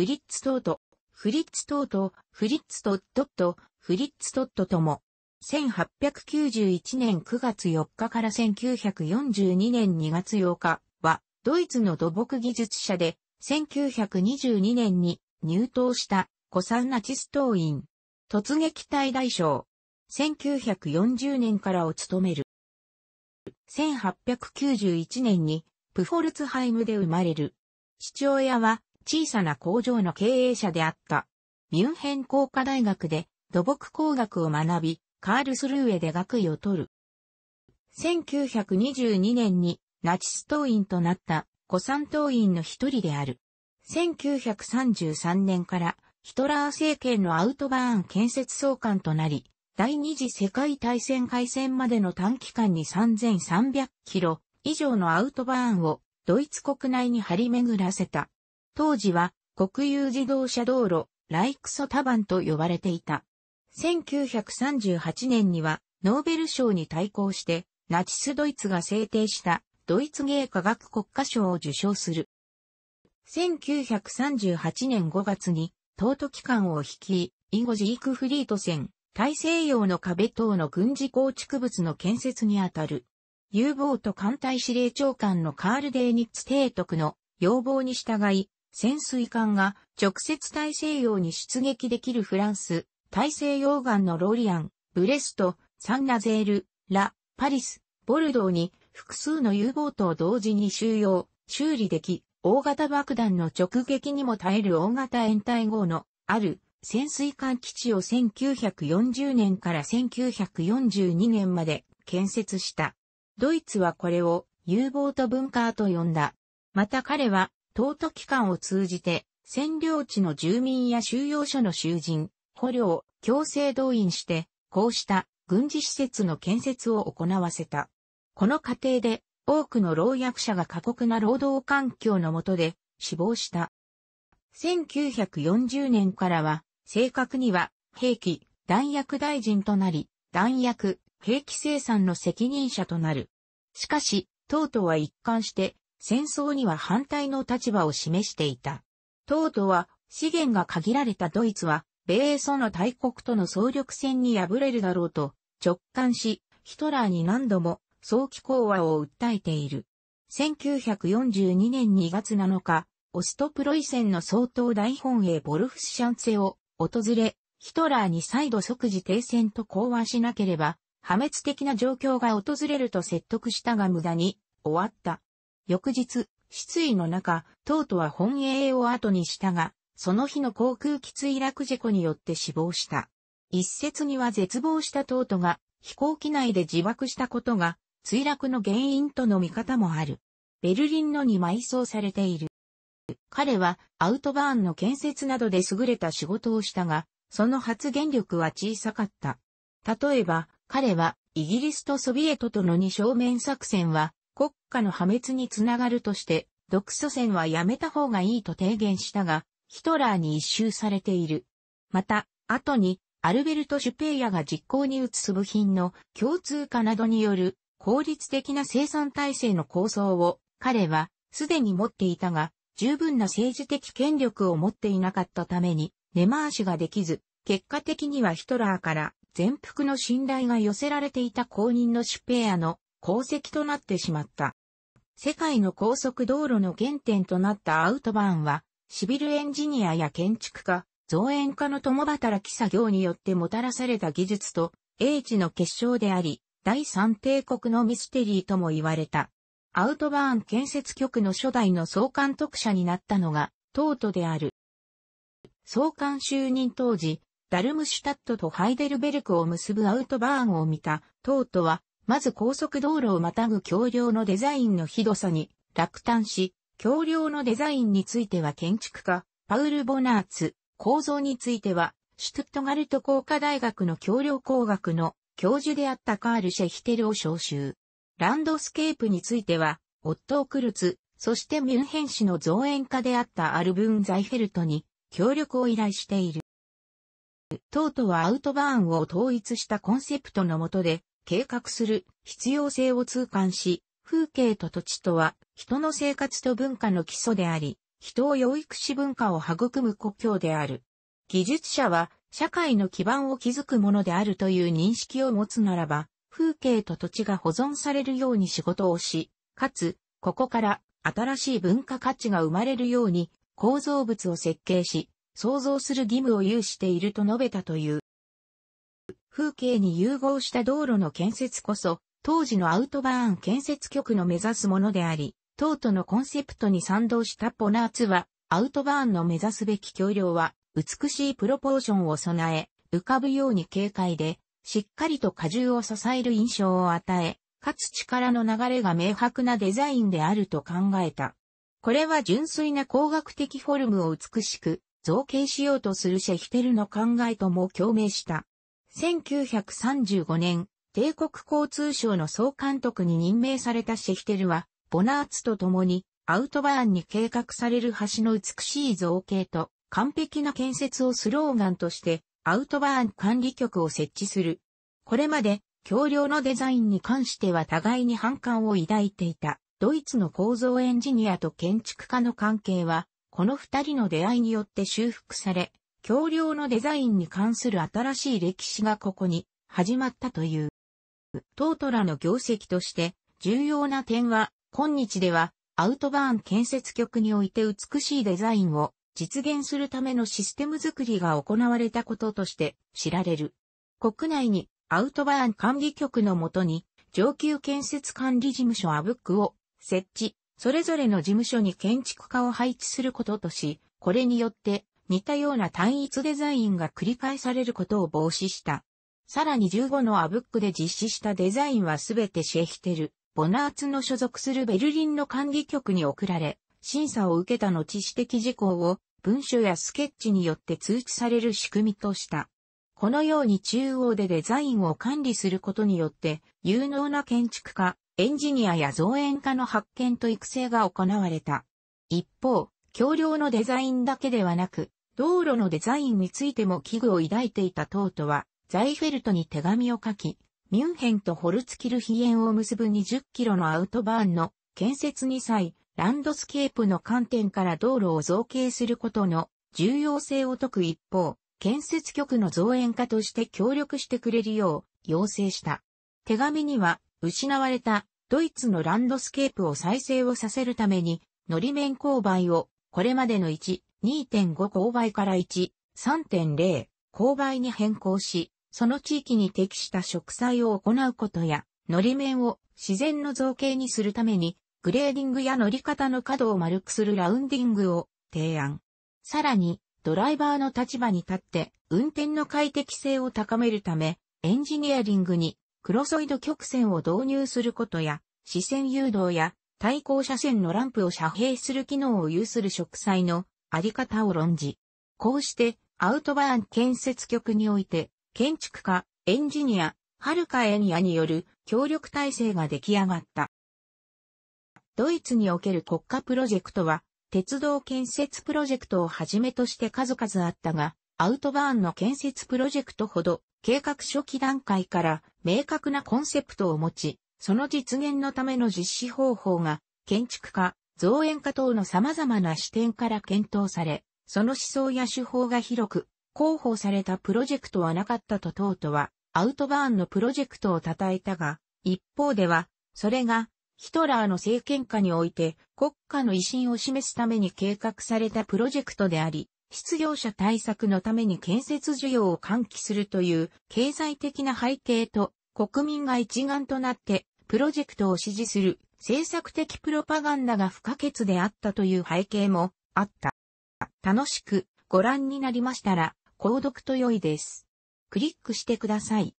フリッツトート、フリッツトート、フリッツトットット、フリッツトットとも、1891年9月4日から1942年2月8日は、ドイツの土木技術者で、1922年に入党した古参ナチス党員、突撃隊大将、1940年からを務める。1891年にプフォルツハイムで生まれる。父親は小さな工場の経営者であった。ミュンヘン工科大学で土木工学を学び、カールスルーエで学位を取る。1922年にナチス党員となった古参党員の一人である。1933年からヒトラー政権のアウトバーン建設総監となり、第二次世界大戦開戦までの短期間に3300キロ以上のアウトバーンをドイツ国内に張り巡らせた。当時は国有自動車道路、ライクソタバンと呼ばれていた。1938年にはノーベル賞に対抗してナチスドイツが制定したドイツ芸科学国家賞を受賞する。1938年5月に東都機関を率い、インゴジークフリート戦、大西洋の壁等の軍事構築物の建設にあたる。U ボート艦隊司令長官のカール・デーニッツ提督の要望に従い、潜水艦が直接大西洋に出撃できるフランス、大西洋岸のロリアン、ブレスト、サンナゼール、ラ、パリス、ボルドーに複数の U ボートを同時に収容、修理でき、大型爆弾の直撃にも耐える大型延滞号のある潜水艦基地を1940年から1942年まで建設した。ドイツはこれを U ボート文化と呼んだ。また彼は淘都機関を通じて、占領地の住民や収容所の囚人、捕虜を強制動員して、こうした軍事施設の建設を行わせた。この過程で多くの老役者が過酷な労働環境の下で死亡した。1940年からは正確には兵器弾薬大臣となり、弾薬兵器生産の責任者となる。しかし、党とは一貫して戦争には反対の立場を示していた。東都は資源が限られたドイツは、米英その大国との総力戦に敗れるだろうと直感し、ヒトラーに何度も早期講和を訴えている。1942年2月7日、オストプロイセンの総統大本営ボルフスシャンツェを訪れ、ヒトラーに再度即時停戦と講和しなければ、破滅的な状況が訪れると説得したが無駄に終わった。翌日、失意の中、トートは本営を後にしたが、その日の航空機墜落事故によって死亡した。一説には絶望したトートが飛行機内で自爆したことが墜落の原因との見方もある。ベルリンのに埋葬されている。彼はアウトバーンの建設などで優れた仕事をしたが、その発言力は小さかった。例えば、彼はイギリスとソビエトとの二正面作戦は国家の破滅につながるとして、独ソ戦はやめた方がいいと提言したが、ヒトラーに一周されている。また、後に、アルベルト・シュペイヤが実行に移す部品の共通化などによる効率的な生産体制の構想を彼はすでに持っていたが、十分な政治的権力を持っていなかったために根回しができず、結果的にはヒトラーから全幅の信頼が寄せられていた公認のシュペイヤの功績となってしまった。世界の高速道路の原点となったアウトバーンは、シビルエンジニアや建築家、造園家の共働き作業によってもたらされた技術と、英知の結晶であり、第三帝国のミステリーとも言われた。アウトバーン建設局の初代の総監督者になったのが、トートである。総監就任当時、ダルムシュタットとハイデルベルクを結ぶアウトバーンを見た、トートは、まず高速道路をまたぐ橋梁のデザインのひどさに落胆し、橋梁のデザインについては建築家、パウル・ボナーツ、構造については、シュトゥットガルト工科大学の橋梁工学の教授であったカール・シェヒテルを招集。ランドスケープについては、オットー・クルツ、そしてミュンヘン市の造園家であったアルブン・ザイフェルトに協力を依頼している。トートはアウトバーンを統一したコンセプトのもとで、計画する必要性を痛感し、風景と土地とは人の生活と文化の基礎であり、人を養育し文化を育む故郷である。技術者は社会の基盤を築くものであるという認識を持つならば、風景と土地が保存されるように仕事をし、かつ、ここから新しい文化価値が生まれるように構造物を設計し、創造する義務を有していると述べたという。風景に融合した道路の建設こそ、当時のアウトバーン建設局の目指すものであり、党とのコンセプトに賛同したポナーツは、アウトバーンの目指すべき橋梁は、美しいプロポーションを備え、浮かぶように軽快で、しっかりと荷重を支える印象を与え、かつ力の流れが明白なデザインであると考えた。これは純粋な工学的フォルムを美しく造形しようとするシェヒテルの考えとも共鳴した。1935年、帝国交通省の総監督に任命されたシェヒテルは、ボナーツと共に、アウトバーンに計画される橋の美しい造形と、完璧な建設をスローガンとして、アウトバーン管理局を設置する。これまで、橋梁のデザインに関しては互いに反感を抱いていた、ドイツの構造エンジニアと建築家の関係は、この二人の出会いによって修復され、橋梁のデザインに関する新しい歴史がここに始まったという。トートラの業績として重要な点は、今日ではアウトバーン建設局において美しいデザインを実現するためのシステム作りが行われたこととして知られる。国内にアウトバーン管理局のもとに上級建設管理事務所アブックを設置、それぞれの事務所に建築家を配置することとし、これによって似たような単一デザインが繰り返されることを防止した。さらに15のアブックで実施したデザインはすべてシェヒテル、ボナーツの所属するベルリンの管理局に送られ、審査を受けた後指摘事項を文書やスケッチによって通知される仕組みとした。このように中央でデザインを管理することによって、有能な建築家、エンジニアや造園家の発見と育成が行われた。一方、橋梁のデザインだけではなく、道路のデザインについても危惧を抱いていたトートは、ザイフェルトに手紙を書き、ミュンヘンとホルツキルヒエンを結ぶ20キロのアウトバーンの建設に際、ランドスケープの観点から道路を造形することの重要性を説く一方、建設局の造園家として協力してくれるよう要請した。手紙には、失われたドイツのランドスケープを再生をさせるために、のり面勾配をこれまでの1、2.5勾配から1、3.0勾配に変更し、その地域に適した植栽を行うことや、乗り面を自然の造形にするために、グレーディングや乗り方の角を丸くするラウンディングを提案。さらに、ドライバーの立場に立って、運転の快適性を高めるため、エンジニアリングに、クロソイド曲線を導入することや、視線誘導や、対向車線のランプを遮蔽する機能を有する植栽のあり方を論じ、こうしてアウトバーン建設局において、建築家、エンジニア、はるかエニアによる協力体制が出来上がった。ドイツにおける国家プロジェクトは、鉄道建設プロジェクトをはじめとして数々あったが、アウトバーンの建設プロジェクトほど、計画初期段階から明確なコンセプトを持ち、その実現のための実施方法が、建築家、造園家等の様々な視点から検討され、その思想や手法が広く、広報されたプロジェクトはなかったと等とは、アウトバーンのプロジェクトを称えたが、一方では、それが、ヒトラーの政権下において国家の威信を示すために計画されたプロジェクトであり、失業者対策のために建設需要を喚起するという経済的な背景と国民が一丸となってプロジェクトを支持する政策的プロパガンダが不可欠であったという背景もあった。楽しくご覧になりましたら、購読と良いです。クリックしてください。